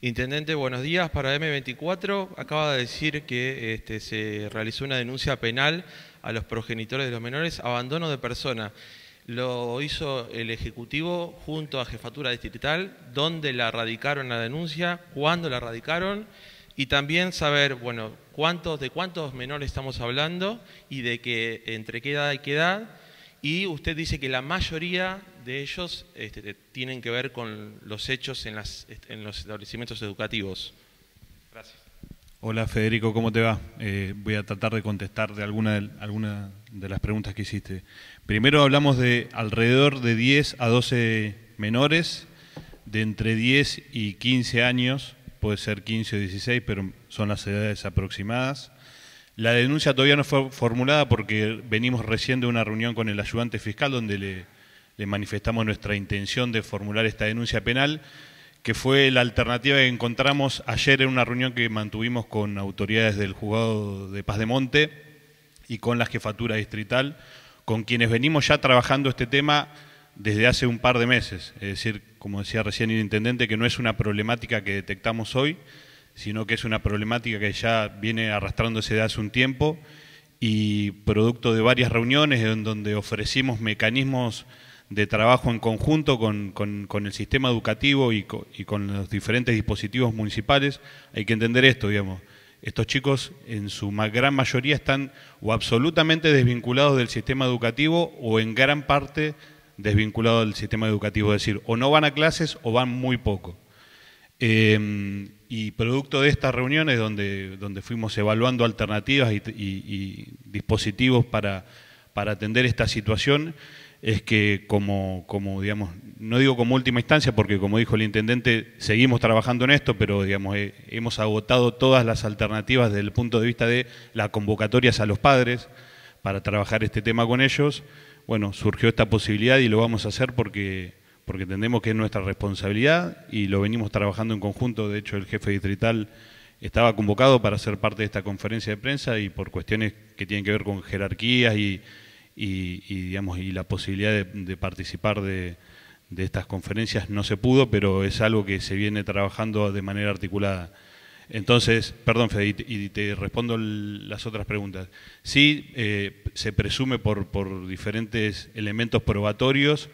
Intendente, buenos días. Para M24 acaba de decir que este, se realizó una denuncia penal a los progenitores de los menores, abandono de persona. Lo hizo el Ejecutivo junto a Jefatura Distrital, dónde la radicaron la denuncia, cuándo la radicaron y también saber, bueno, cuántos, de cuántos menores estamos hablando y de que entre qué edad y qué edad. Y usted dice que la mayoría de ellos este, tienen que ver con los hechos en, las, en los establecimientos educativos. Gracias. Hola Federico, ¿cómo te va? Eh, voy a tratar de contestar de alguna, alguna, de las preguntas que hiciste. Primero hablamos de alrededor de 10 a 12 menores, de entre 10 y 15 años, puede ser 15 o 16, pero son las edades aproximadas. La denuncia todavía no fue formulada porque venimos recién de una reunión con el ayudante fiscal donde le le manifestamos nuestra intención de formular esta denuncia penal, que fue la alternativa que encontramos ayer en una reunión que mantuvimos con autoridades del juzgado de Paz de Monte y con la jefatura distrital, con quienes venimos ya trabajando este tema desde hace un par de meses. Es decir, como decía recién el intendente, que no es una problemática que detectamos hoy, sino que es una problemática que ya viene arrastrándose de hace un tiempo y producto de varias reuniones en donde ofrecimos mecanismos de trabajo en conjunto con, el sistema educativo y con, los diferentes dispositivos municipales. Hay que entender esto, digamos. Estos chicos en su gran mayoría están o absolutamente desvinculados del sistema educativo o en gran parte desvinculados del sistema educativo, es decir, o no van a clases o van muy poco. Em, y producto de estas reuniones donde, donde fuimos evaluando alternativas y, dispositivos para, para atender esta situación, es que como, digamos, no digo como última instancia, porque como dijo el intendente, seguimos trabajando en esto, pero digamos, eh, hemos agotado todas las alternativas desde el punto de vista de las convocatorias a los padres para trabajar este tema con ellos. Bueno, surgió esta posibilidad y lo vamos a hacer porque, porque entendemos que es nuestra responsabilidad y lo venimos trabajando en conjunto. De hecho, el jefe distrital estaba convocado para ser parte de esta conferencia de prensa y por cuestiones que tienen que ver con jerarquías y y, digamos, y la posibilidad de, participar de, estas conferencias no se pudo, pero es algo que se viene trabajando de manera articulada. Entonces, perdón, Fede, y te respondo las otras preguntas. Sí, eh, se presume por, diferentes elementos probatorios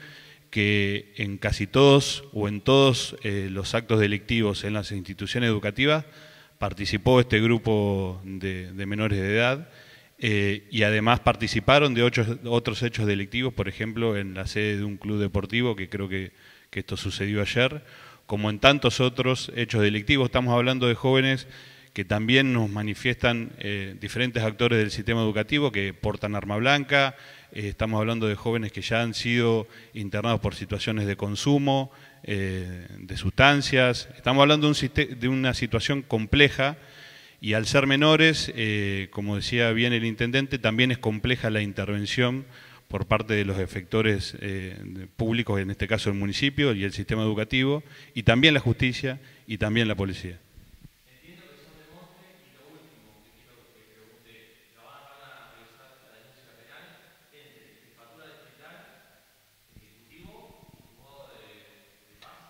que en casi todos o en todos eh, los actos delictivos en las instituciones educativas participó este grupo de menores de edad eh, y además participaron de otros hechos delictivos, por ejemplo, en la sede de un club deportivo, que creo que, esto sucedió ayer, como en tantos otros hechos delictivos. Estamos hablando de jóvenes que también nos manifiestan eh, diferentes actores del sistema educativo que portan arma blanca, eh, estamos hablando de jóvenes que ya han sido internados por situaciones de consumo, de sustancias, estamos hablando de una situación compleja y al ser menores, eh, como decía bien el intendente, también es compleja la intervención por parte de los efectores eh, públicos, en este caso el municipio y el sistema educativo, y también la justicia y también la policía.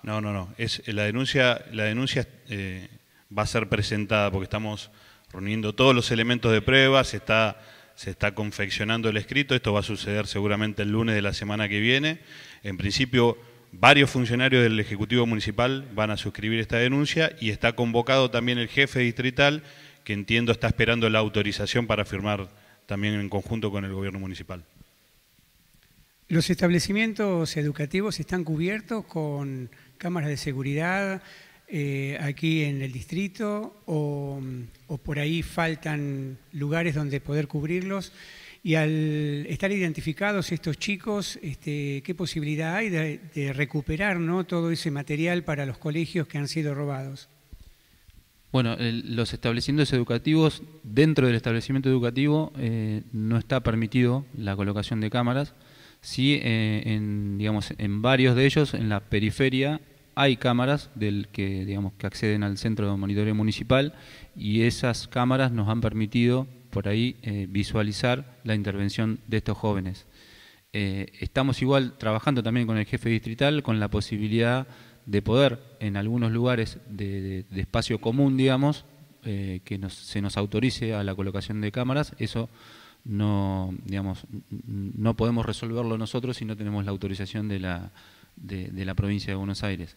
No, no, no. Es la denuncia, la denuncia es... Eh, va a ser presentada, porque estamos reuniendo todos los elementos de prueba, se está, se está confeccionando el escrito, esto va a suceder seguramente el lunes de la semana que viene. En principio, varios funcionarios del Ejecutivo Municipal van a suscribir esta denuncia y está convocado también el jefe distrital, que entiendo está esperando la autorización para firmar también en conjunto con el Gobierno Municipal. ¿Los establecimientos educativos están cubiertos con cámaras de seguridad, eh, aquí en el distrito mm, o, por ahí faltan lugares donde poder cubrirlos. Y al estar identificados estos chicos, este, ¿qué posibilidad hay de, recuperar ¿no? todo ese material para los colegios que han sido robados? Bueno, los establecimientos educativos, dentro del establecimiento educativo eh, no está permitido la colocación de cámaras, sí eh, digamos, en varios de ellos, en la periferia hay cámaras del que, digamos, que acceden al centro de monitoreo municipal y esas cámaras nos han permitido por ahí eh, visualizar la intervención de estos jóvenes. Eh, estamos igual trabajando también con el jefe distrital con la posibilidad de poder en algunos lugares de, espacio común, digamos, eh, que se nos autorice a la colocación de cámaras. Eso no, digamos, no podemos resolverlo nosotros si no tenemos la autorización de la, de, la provincia de Buenos Aires.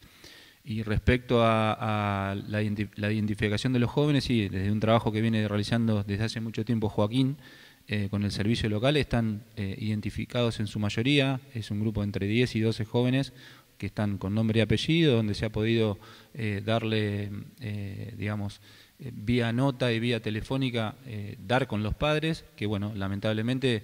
Y respecto a, la, identificación de los jóvenes, sí, desde un trabajo que viene realizando desde hace mucho tiempo Joaquín eh, con el servicio local, están eh, identificados en su mayoría, es un grupo entre 10 y 12 jóvenes que están con nombre y apellido, donde se ha podido eh, darle, digamos, vía nota y vía telefónica, dar con los padres, que bueno, lamentablemente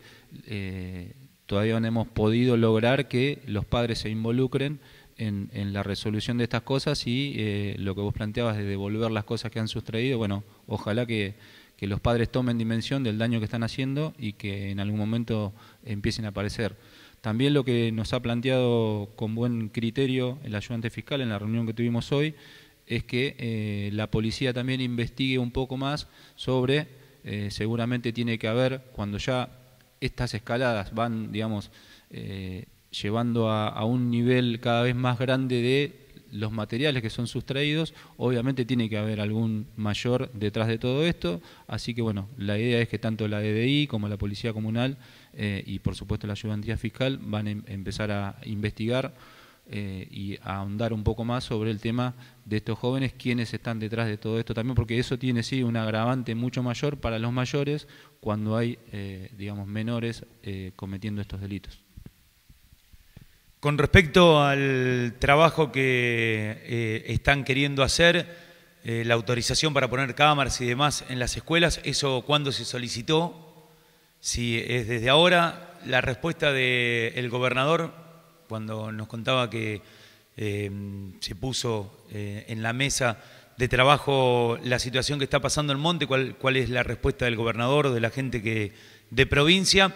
todavía no hemos podido lograr que los padres se involucren en, la resolución de estas cosas y eh, lo que vos planteabas de devolver las cosas que han sustraído, bueno, ojalá que, los padres tomen dimensión del daño que están haciendo y que en algún momento empiecen a aparecer. También lo que nos ha planteado con buen criterio el ayudante fiscal en la reunión que tuvimos hoy es que eh, la policía también investigue un poco más sobre, eh, seguramente tiene que haber, cuando ya estas escaladas van, digamos, eh, llevando a, un nivel cada vez más grande de los materiales que son sustraídos, obviamente tiene que haber algún mayor detrás de todo esto, así que bueno, la idea es que tanto la e DDI como la Policía Comunal eh, y por supuesto la Ayudantía Fiscal van a em-, empezar a investigar eh, y ahondar un poco más sobre el tema de estos jóvenes, quiénes están detrás de todo esto también, porque eso tiene sí un agravante mucho mayor para los mayores cuando hay, eh, digamos, menores eh, cometiendo estos delitos. Con respecto al trabajo que están queriendo hacer, la autorización para poner cámaras y demás en las escuelas, ¿eso cuándo se solicitó? Si es desde ahora, la respuesta del gobernador cuando nos contaba que em, se puso eh, en la mesa de trabajo la situación que está pasando en Monte, cuál, cuál es la respuesta del gobernador, o de la gente de provincia.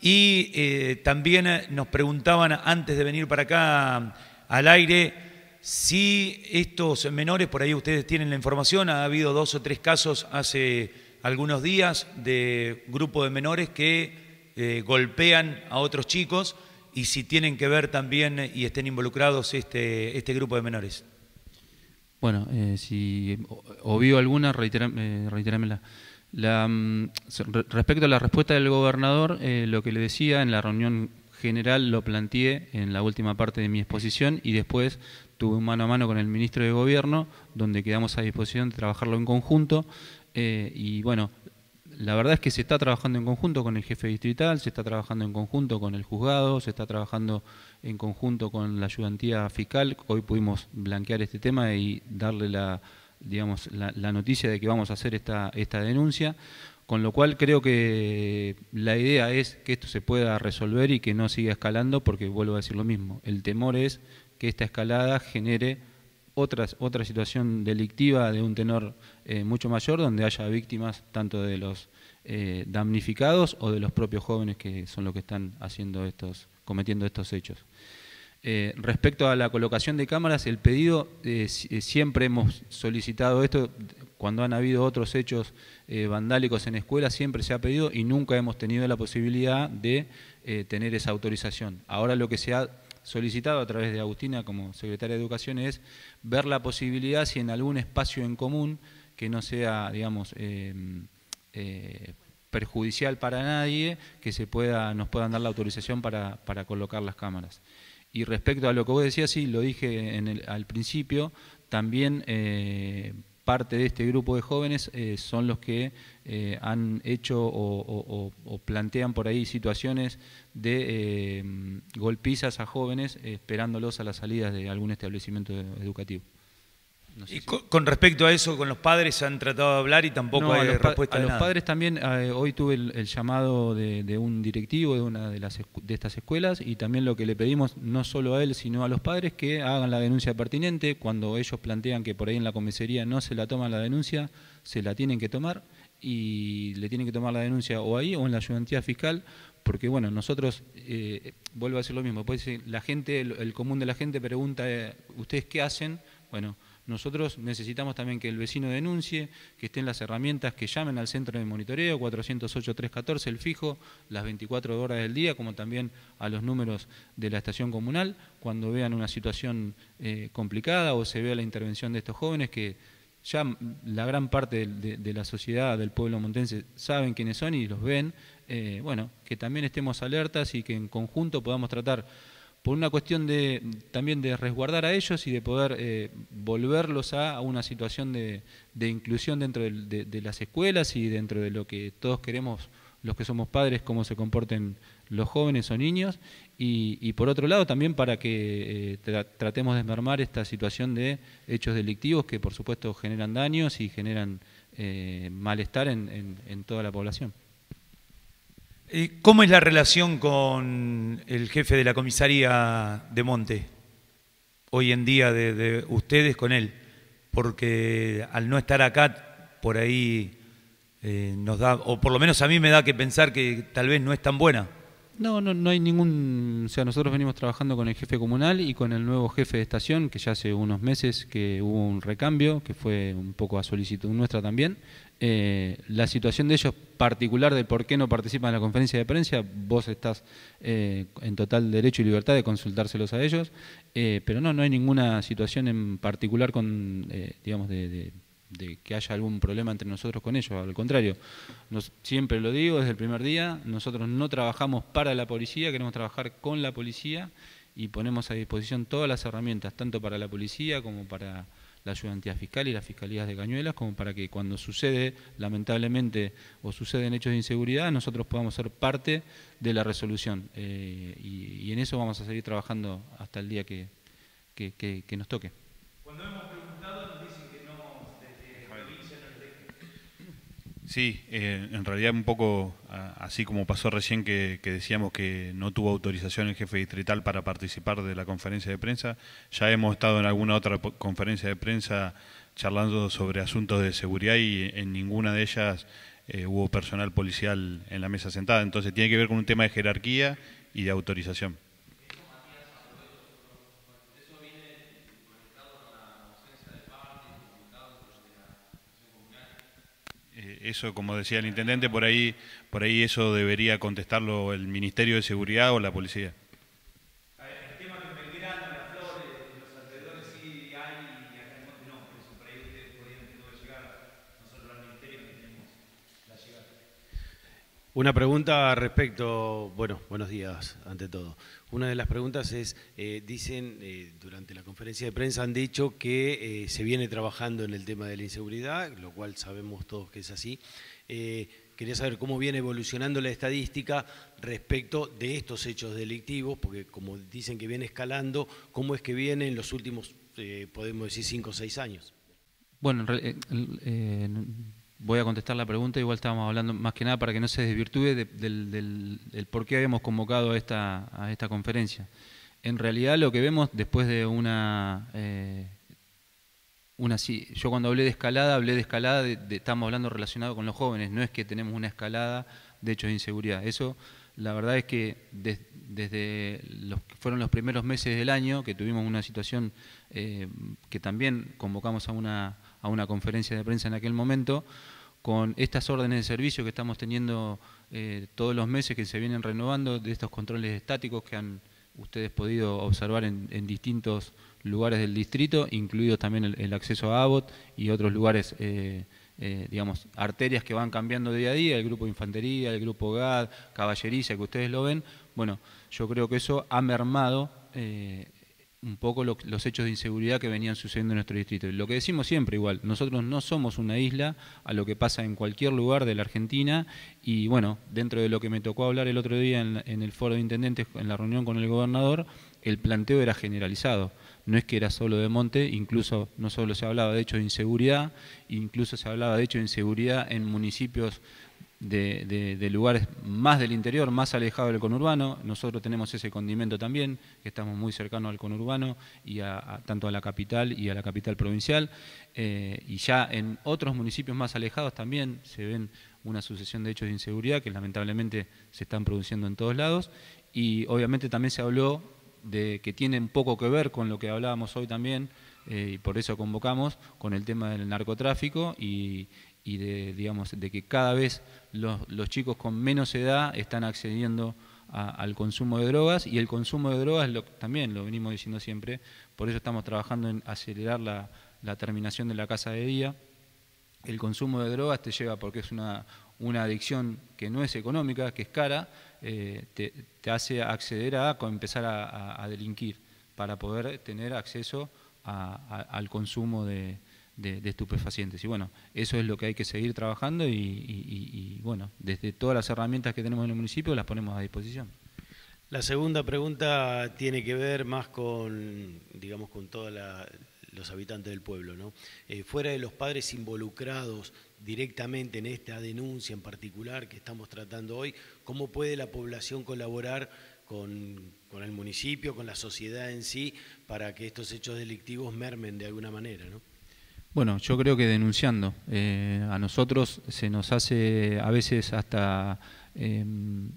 Y eh, también nos preguntaban antes de venir para acá al aire si estos menores, por ahí ustedes tienen la información, ha habido dos o tres casos hace algunos días de grupo de menores que eh, golpean a otros chicos y si tienen que ver también y estén involucrados este, este grupo de menores. Bueno, eh, si obvio alguna, reiterámela. Eh, mm, respecto a la respuesta del gobernador, eh, lo que le decía en la reunión general lo planteé en la última parte de mi exposición y después tuve un mano a mano con el ministro de Gobierno, donde quedamos a disposición de trabajarlo en conjunto. y bueno, la verdad es que se está trabajando en conjunto con el jefe distrital, se está trabajando en conjunto con el juzgado, se está trabajando en conjunto con la ayudantía fiscal. Hoy pudimos blanquear este tema y darle la, digamos, la, noticia de que vamos a hacer esta, esta denuncia. Con lo cual creo que la idea es que esto se pueda resolver y que no siga escalando, porque vuelvo a decir lo mismo, el temor es que esta escalada genere otra situación delictiva de un tenor eh, mucho mayor, donde haya víctimas tanto de los eh, damnificados o de los propios jóvenes que son los que están haciendo estos, cometiendo estos hechos. Eh, respecto a la colocación de cámaras, el pedido, siempre hemos solicitado esto, cuando han habido otros hechos vandálicos en escuelas, siempre se ha pedido y nunca hemos tenido la posibilidad de tener esa autorización. Ahora lo que se ha solicitado a través de Agustina como secretaria de Educación es ver la posibilidad si en algún espacio en común que no sea, digamos, eh, eh, perjudicial para nadie, que se pueda, nos puedan dar la autorización para, colocar las cámaras. Y respecto a lo que vos decías, sí, lo dije en el, al principio, también eh, parte de este grupo de jóvenes eh, son los que eh, han hecho o, plantean por ahí situaciones de eh, golpizas a jóvenes esperándolos a las salidas de algún establecimiento educativo y con, respecto a eso, con los padres se han tratado de hablar y tampoco hay a respuesta. A los padres también, eh, hoy tuve el, llamado de, un directivo de una de, de estas escuelas y también lo que le pedimos, no solo a él, sino a los padres, que hagan la denuncia pertinente. Cuando ellos plantean que por ahí en la comisaría no se la toman la denuncia, se la tienen que tomar y le tienen que tomar la denuncia o ahí o en la ayudantía fiscal, porque bueno, nosotros, eh, vuelvo a decir lo mismo, pues la gente, el, común de la gente pregunta, eh, ¿ustedes qué hacen? Bueno, nosotros necesitamos también que el vecino denuncie, que estén las herramientas, que llamen al centro de monitoreo 408-314, el fijo, las 24 horas del día, como también a los números de la estación comunal, cuando vean una situación eh, complicada o se vea la intervención de estos jóvenes que ya la gran parte de, la sociedad, del pueblo montense, saben quiénes son y los ven, eh, bueno, que también estemos alertas y que en conjunto podamos tratar por una cuestión de, también de resguardar a ellos y de poder eh, volverlos a, una situación de, de inclusión dentro de, las escuelas y dentro de lo que todos queremos los que somos padres, cómo se comporten los jóvenes o niños, y, por otro lado también para que eh, tratemos de mermar esta situación de hechos delictivos que por supuesto generan daños y generan eh, malestar en, en toda la población. Eh, ¿Cómo es la relación con el jefe de la comisaría de Monte hoy en día de, ustedes con él? Porque al no estar acá, por ahí eh, nos da, o por lo menos a mí me da que pensar que tal vez no es tan buena. No, no, no hay ningún. O sea, nosotros venimos trabajando con el jefe comunal y con el nuevo jefe de estación, que ya hace unos meses que hubo un recambio, que fue un poco a solicitud nuestra también. Eh, la situación de ellos particular de por qué no participan en la conferencia de prensa, vos estás eh, en total derecho y libertad de consultárselos a ellos, eh, pero no, no hay ninguna situación en particular con, digamos, de de que haya algún problema entre nosotros con ellos, al contrario, siempre lo digo desde el primer día, nosotros no trabajamos para la policía, queremos trabajar con la policía y ponemos a disposición todas las herramientas, tanto para la policía como para la ayudantía fiscal y las fiscalías de Cañuelas, como para que cuando sucede, lamentablemente, o suceden hechos de inseguridad, nosotros podamos ser parte de la resolución. Eh, y, en eso vamos a seguir trabajando hasta el día que, que nos toque. Sí, eh, en realidad un poco así como pasó recién que, decíamos que no tuvo autorización el jefe distrital para participar de la conferencia de prensa, ya hemos estado en alguna otra conferencia de prensa charlando sobre asuntos de seguridad y en ninguna de ellas eh, hubo personal policial en la mesa sentada, entonces tiene que ver con un tema de jerarquía y de autorización. eso, como decía el intendente, por ahí, por ahí eso debería contestarlo el Ministerio de Seguridad o la Policía. Una pregunta respecto, bueno, buenos días ante todo. Una de las preguntas es, eh, dicen, eh, durante la conferencia de prensa han dicho que eh, se viene trabajando en el tema de la inseguridad, lo cual sabemos todos que es así. quería saber cómo viene evolucionando la estadística respecto de estos hechos delictivos, porque como dicen que viene escalando, ¿cómo es que viene en los últimos, podemos decir, cinco o seis años? Bueno, en voy a contestar la pregunta, igual estábamos hablando más que nada para que no se desvirtúe del, del, por qué habíamos convocado a esta, esta conferencia. En realidad lo que vemos después de una... Eh, una sí, yo cuando hablé de escalada, hablé de escalada, de, estamos hablando relacionado con los jóvenes, no es que tenemos una escalada de hechos de inseguridad. Eso, la verdad es que desde los que fueron los primeros meses del año, que tuvimos una situación eh, que también convocamos a una a una conferencia de prensa en aquel momento, con estas órdenes de servicio que estamos teniendo eh, todos los meses que se vienen renovando, de estos controles estáticos que han ustedes podido observar en, distintos lugares del distrito, incluido también el, acceso a Abbott y otros lugares, eh, eh, digamos, arterias que van cambiando día a día, el grupo de infantería, el grupo GAD, caballería, que ustedes lo ven. Bueno, yo creo que eso ha mermado un poco los hechos de inseguridad que venían sucediendo en nuestro distrito. Lo que decimos siempre igual, nosotros no somos una isla a lo que pasa en cualquier lugar de la Argentina y bueno, dentro de lo que me tocó hablar el otro día en, en el foro de intendentes, en la reunión con el gobernador, el planteo era generalizado, no es que era solo de Monte, incluso no solo se hablaba de hecho de inseguridad, incluso se hablaba de hecho de inseguridad en municipios de, lugares más del interior, más alejados del conurbano. Nosotros tenemos ese condimento también, que estamos muy cercanos al conurbano y a, tanto a la capital y a la capital provincial. Eh, y ya en otros municipios más alejados también se ven una sucesión de hechos de inseguridad que lamentablemente se están produciendo en todos lados. Y obviamente también se habló de que tienen poco que ver con lo que hablábamos hoy también, eh, y por eso convocamos, con el tema del narcotráfico y, y de, digamos, de que cada vez los, chicos con menos edad están accediendo al consumo de drogas y el consumo de drogas también lo venimos diciendo siempre, por eso estamos trabajando en acelerar la, terminación de la casa de día. El consumo de drogas te lleva porque es una, una adicción que no es económica, que es cara, eh, te, hace acceder a, empezar a, a, delinquir para poder tener acceso al consumo de, de, estupefacientes. Y bueno, eso es lo que hay que seguir trabajando y, bueno, desde todas las herramientas que tenemos en el municipio las ponemos a disposición. La segunda pregunta tiene que ver más con, digamos, con todos los habitantes del pueblo, ¿no? Eh, fuera de los padres involucrados directamente en esta denuncia en particular que estamos tratando hoy, ¿cómo puede la población colaborar con, con el municipio, con la sociedad en sí, para que estos hechos delictivos mermen de alguna manera, ¿no? Bueno, yo creo que denunciando. Eh, a nosotros se nos hace a veces hasta em,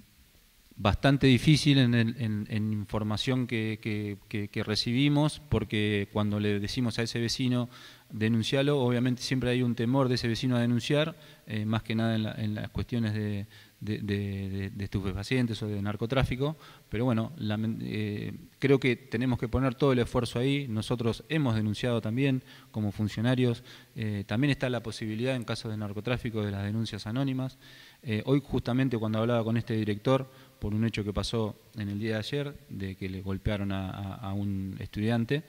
bastante difícil en, el, información que, recibimos, porque cuando le decimos a ese vecino denunciarlo, obviamente siempre hay un temor de ese vecino a denunciar, eh, más que nada en las cuestiones de, de, estupefacientes o de narcotráfico, pero bueno, eh, creo que tenemos que poner todo el esfuerzo ahí. Nosotros hemos denunciado también como funcionarios, eh, también está la posibilidad en casos de narcotráfico de las denuncias anónimas. Eh, hoy justamente cuando hablaba con este director por un hecho que pasó en el día de ayer, de que le golpearon a, un estudiante,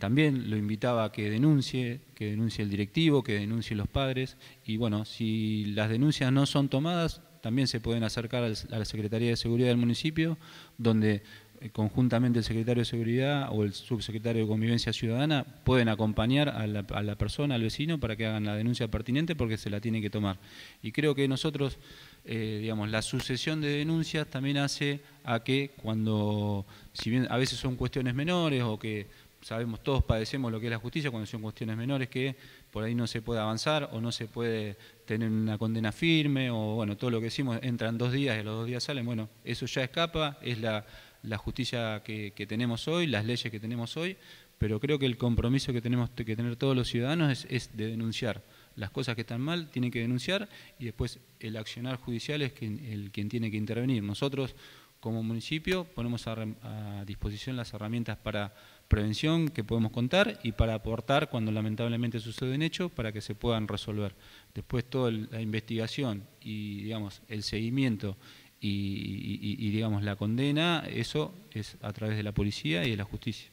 también lo invitaba a que denuncie, que denuncie el directivo, que denuncie los padres. Y bueno, si las denuncias no son tomadas, también se pueden acercar a la Secretaría de Seguridad del municipio, donde eh, conjuntamente el secretario de Seguridad o el subsecretario de Convivencia Ciudadana pueden acompañar a la, persona, al vecino, para que hagan la denuncia pertinente porque se la tiene que tomar. Y creo que nosotros, eh, digamos, la sucesión de denuncias también hace a que cuando, si bien a veces son cuestiones menores o que sabemos todos padecemos lo que es la justicia cuando son cuestiones menores que por ahí no se puede avanzar o no se puede tener una condena firme o bueno, todo lo que decimos, entran dos días y los dos días salen, bueno, eso ya escapa, es la, la justicia que, que, tenemos hoy, las leyes que tenemos hoy, pero creo que el compromiso que tenemos que tener todos los ciudadanos es, de denunciar. Las cosas que están mal tienen que denunciar y después el accionar judicial es quien, el quien tiene que intervenir. Nosotros como municipio ponemos a, a disposición las herramientas para prevención que podemos contar y para aportar cuando lamentablemente sucede un hecho para que se puedan resolver. Después toda la investigación y digamos el seguimiento y, digamos la condena, eso es a través de la policía y de la justicia.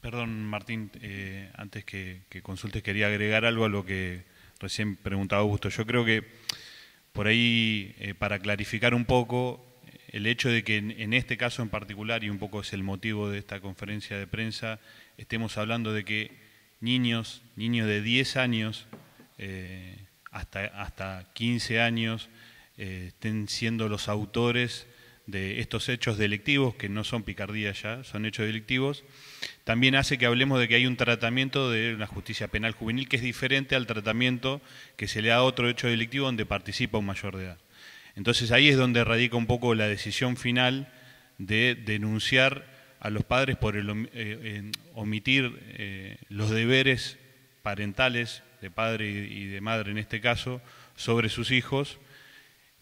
Perdón, Martín, eh, antes que, consultes quería agregar algo a lo que recién preguntaba Augusto. Yo creo que por ahí, eh, para clarificar un poco, el hecho de que en, este caso en particular, y un poco es el motivo de esta conferencia de prensa, estemos hablando de que niños, niños de 10 años eh, hasta, hasta 15 años, eh, estén siendo los autores de estos hechos delictivos, que no son picardías ya, son hechos delictivos, también hace que hablemos de que hay un tratamiento de una justicia penal juvenil que es diferente al tratamiento que se le da a otro hecho delictivo donde participa un mayor de edad. Entonces ahí es donde radica un poco la decisión final de denunciar a los padres por eh, omitir eh, los deberes parentales de padre y de madre en este caso sobre sus hijos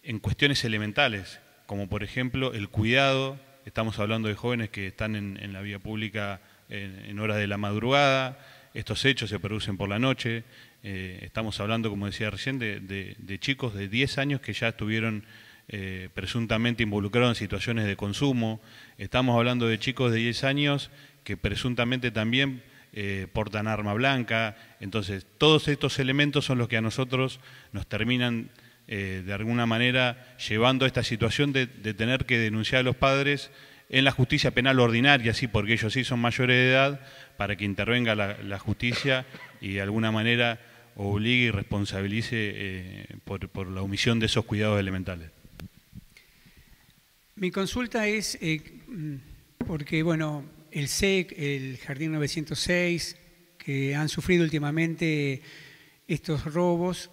en cuestiones elementales, como por ejemplo el cuidado, estamos hablando de jóvenes que están en, la vía pública en horas de la madrugada, estos hechos se producen por la noche, eh, estamos hablando, como decía recién, de, chicos de 10 años que ya estuvieron eh, presuntamente involucrados en situaciones de consumo. Estamos hablando de chicos de 10 años que presuntamente también eh, portan arma blanca. Entonces, todos estos elementos son los que a nosotros nos terminan, de alguna manera, llevando a esta situación de, tener que denunciar a los padres en la justicia penal ordinaria, sí, porque ellos sí son mayores de edad, para que intervenga la justicia y de alguna manera obligue y responsabilice eh, por, por, la omisión de esos cuidados elementales. Mi consulta es, eh, porque bueno, el SEC, e el Jardín 906, que han sufrido últimamente estos robos,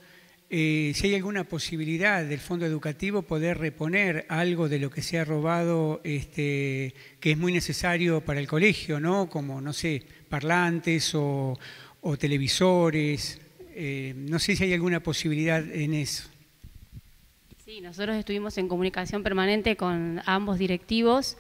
eh, si hay alguna posibilidad del fondo educativo poder reponer algo de lo que se ha robado, este, que es muy necesario para el colegio, ¿no? Como, no sé, parlantes o televisores. Eh, no sé si hay alguna posibilidad en eso. Sí, nosotros estuvimos en comunicación permanente con ambos directivos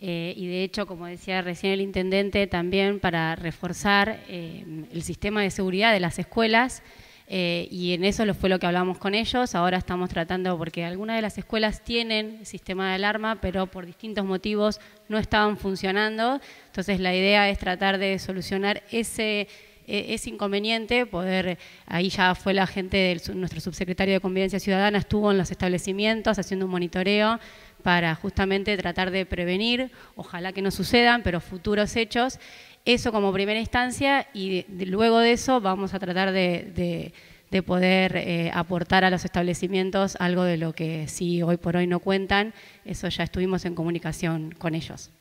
eh, y de hecho, como decía recién el intendente, también para reforzar eh, el sistema de seguridad de las escuelas. y en eso fue lo que hablamos con ellos. Ahora estamos tratando, porque algunas de las escuelas tienen sistema de alarma, pero por distintos motivos no estaban funcionando. Entonces la idea es tratar de solucionar ese e, es inconveniente poder, ahí ya fue la gente, de nuestro subsecretario de Convivencia Ciudadana estuvo en los establecimientos haciendo un monitoreo para justamente tratar de prevenir, ojalá que no sucedan, pero futuros hechos. Eso como primera instancia y luego de eso vamos a tratar de, poder eh, aportar a los establecimientos algo de lo que si hoy por hoy no cuentan. Eso ya estuvimos en comunicación con ellos.